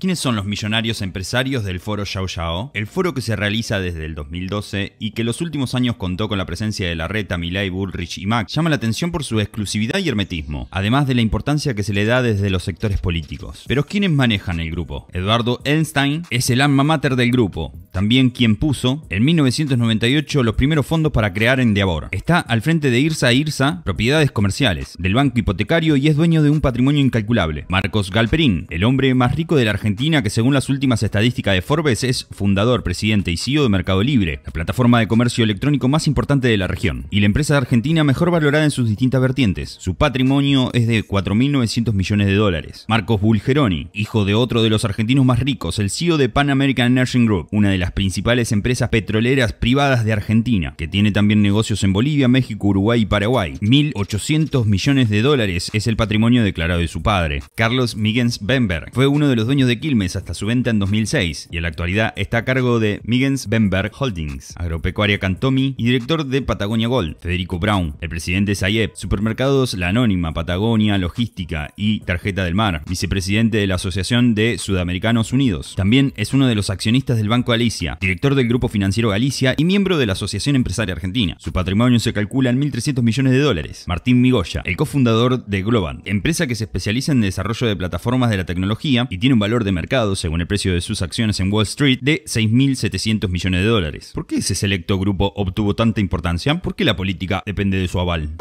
¿Quiénes son los millonarios empresarios del foro Xiao Xiao? El foro que se realiza desde el 2012 y que los últimos años contó con la presencia de reta Milay, Bullrich y Mac llama la atención por su exclusividad y hermetismo, además de la importancia que se le da desde los sectores políticos. Pero ¿quiénes manejan el grupo? Eduardo Einstein es el alma mater del grupo, también quien puso en 1998 los primeros fondos para crear Endeavor. Está al frente de Irsa Irsa Propiedades Comerciales, del banco hipotecario y es dueño de un patrimonio incalculable. Marcos Galperín, el hombre más rico de la Argentina que según las últimas estadísticas de Forbes es fundador, presidente y CEO de Mercado Libre, la plataforma de comercio electrónico más importante de la región, y la empresa argentina mejor valorada en sus distintas vertientes. Su patrimonio es de 4.900 millones de dólares. Marcos Bulgeroni, hijo de otro de los argentinos más ricos, el CEO de Pan American Nursing Group, una de las principales empresas petroleras privadas de Argentina, que tiene también negocios en Bolivia, México, Uruguay y Paraguay. 1.800 millones de dólares es el patrimonio declarado de su padre. Carlos Migens Bemberg fue uno de los dueños de Quilmes hasta su venta en 2006 y en la actualidad está a cargo de Migens Bemberg Holdings, agropecuaria Cantomi y director de Patagonia Gold, Federico Brown, el presidente Sayep, supermercados La Anónima, Patagonia, Logística y Tarjeta del Mar, vicepresidente de la Asociación de Sudamericanos Unidos. También es uno de los accionistas del Banco Ali director del Grupo Financiero Galicia y miembro de la Asociación Empresaria Argentina. Su patrimonio se calcula en 1.300 millones de dólares. Martín Migoya, el cofundador de Globan, empresa que se especializa en desarrollo de plataformas de la tecnología y tiene un valor de mercado, según el precio de sus acciones en Wall Street, de 6.700 millones de dólares. ¿Por qué ese selecto grupo obtuvo tanta importancia? ¿Por qué la política depende de su aval?